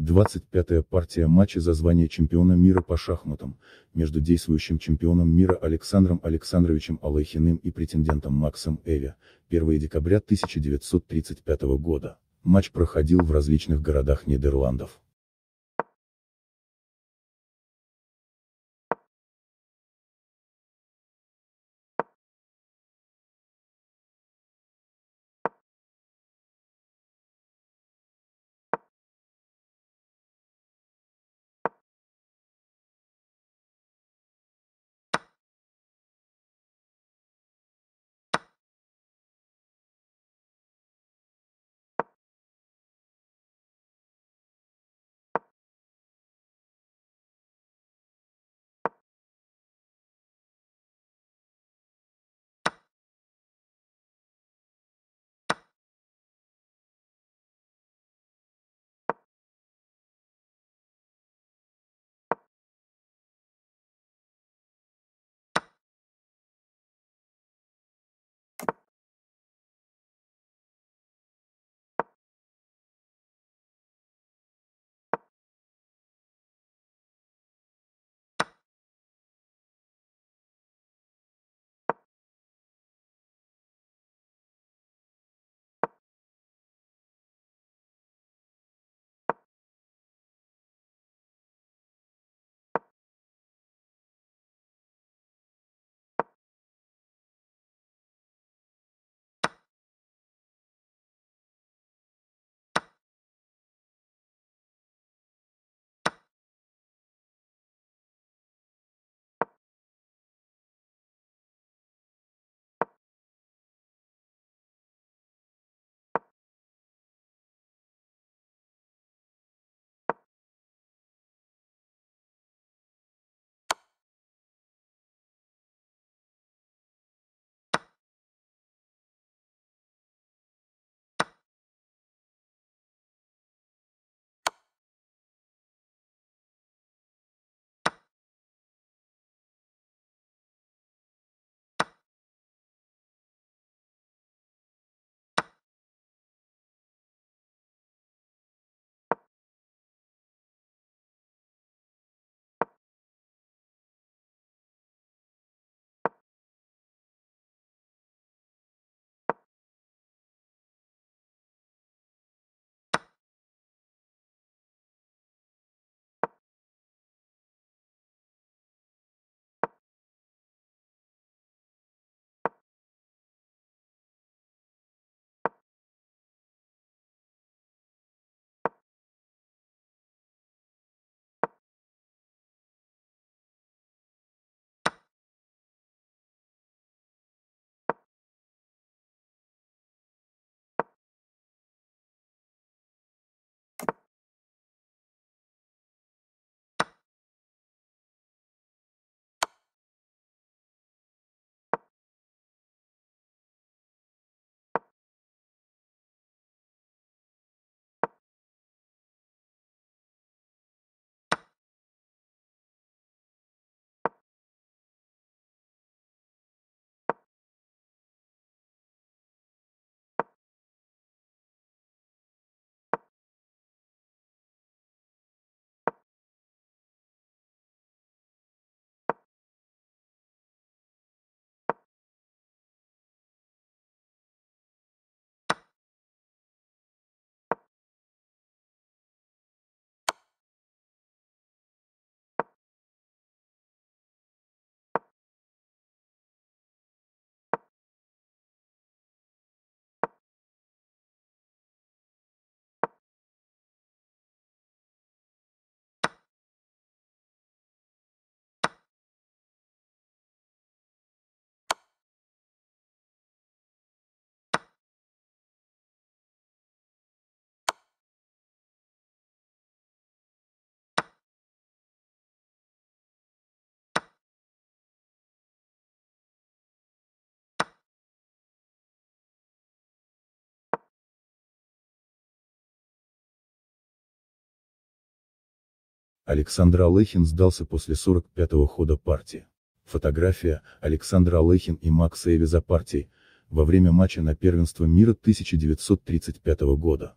25-я партия матча за звание чемпиона мира по шахматам, между действующим чемпионом мира Александром Александровичем Алайхиным и претендентом Максом Эви, 1 декабря 1935 года. Матч проходил в различных городах Нидерландов. Александр Алехин сдался после 45-го хода партии. Фотография Александр Алехин и Макс Эви за партией во время матча на первенство мира 1935 года.